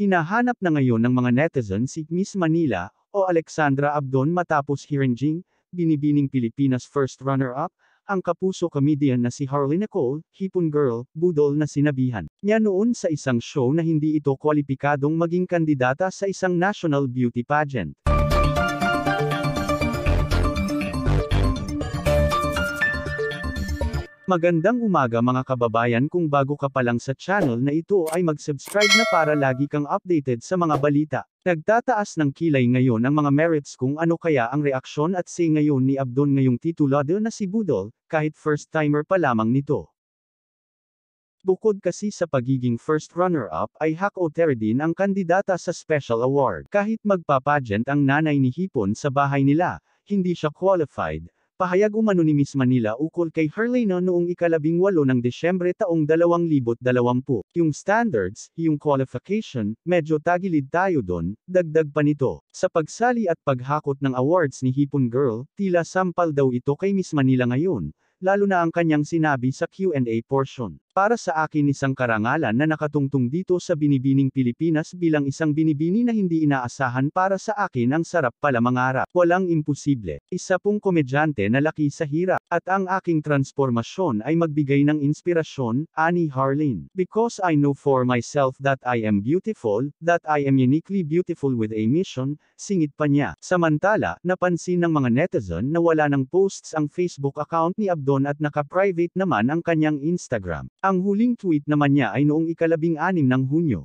Hinahanap na ngayon ng mga netizen si Miss Manila o Alexandra Abdon matapos hiringjing, binibining Pilipinas first runner-up, ang kapuso comedian na si Harley Nicole, Hipon Girl, budol na sinabihan niya noon sa isang show na hindi ito kwalipikadong maging kandidata sa isang national beauty pageant. Magandang umaga mga kababayan kung bago ka pa lang sa channel na ito ay mag-subscribe na para lagi kang updated sa mga balita. Nagtataas ng kilay ngayon ang mga merits kung ano kaya ang reaksyon at say ngayon ni Abdon ngayong titulado na si Budol, kahit first timer pa lamang nito. Bukod kasi sa pagiging first runner-up ay Hak Otero ang kandidata sa special award. Kahit magpapagent ang nanay ni Hipon sa bahay nila, hindi siya qualified, Pahayag umano ni Miss Manila ukol kay Herlena noong ikalabing walo ng Desyembre taong 2020. Yung standards, yung qualification, medyo tagilid tayo don, dagdag pa nito. Sa pagsali at paghakot ng awards ni Hipon Girl, tila sampal daw ito kay Miss Manila ngayon, lalo na ang kanyang sinabi sa Q&A portion. Para sa akin isang karangalan na nakatungtong dito sa binibining Pilipinas bilang isang binibini na hindi inaasahan para sa akin ang sarap pala mangarap. Walang imposible. Isa pong komedyante na laki sa hirap. At ang aking transformasyon ay magbigay ng inspirasyon, Annie Harlin. Because I know for myself that I am beautiful, that I am uniquely beautiful with a mission, singit pa niya. Samantala, napansin ng mga netizen na wala ng posts ang Facebook account ni Abdon at naka-private naman ang kanyang Instagram. Ang huling tweet naman niya ay noong ikalabing anim ng Hunyo.